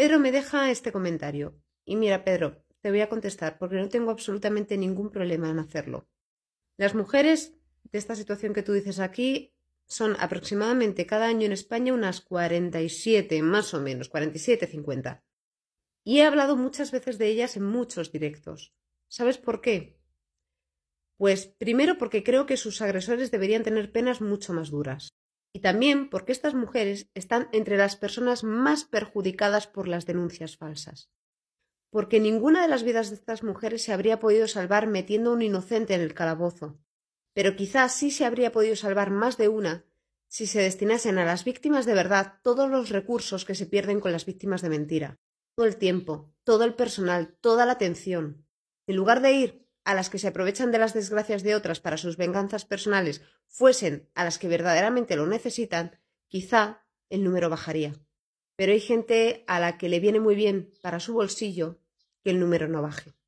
Pedro me deja este comentario. Y mira, Pedro, te voy a contestar porque no tengo absolutamente ningún problema en hacerlo. Las mujeres de esta situación que tú dices aquí son aproximadamente cada año en España unas 47, más o menos, 47, 50. Y he hablado muchas veces de ellas en muchos directos. ¿Sabes por qué? Pues primero porque creo que sus agresores deberían tener penas mucho más duras y también porque estas mujeres están entre las personas más perjudicadas por las denuncias falsas. Porque ninguna de las vidas de estas mujeres se habría podido salvar metiendo a un inocente en el calabozo, pero quizás sí se habría podido salvar más de una si se destinasen a las víctimas de verdad todos los recursos que se pierden con las víctimas de mentira, todo el tiempo, todo el personal, toda la atención. En lugar de ir a las que se aprovechan de las desgracias de otras para sus venganzas personales fuesen a las que verdaderamente lo necesitan, quizá el número bajaría. Pero hay gente a la que le viene muy bien para su bolsillo que el número no baje.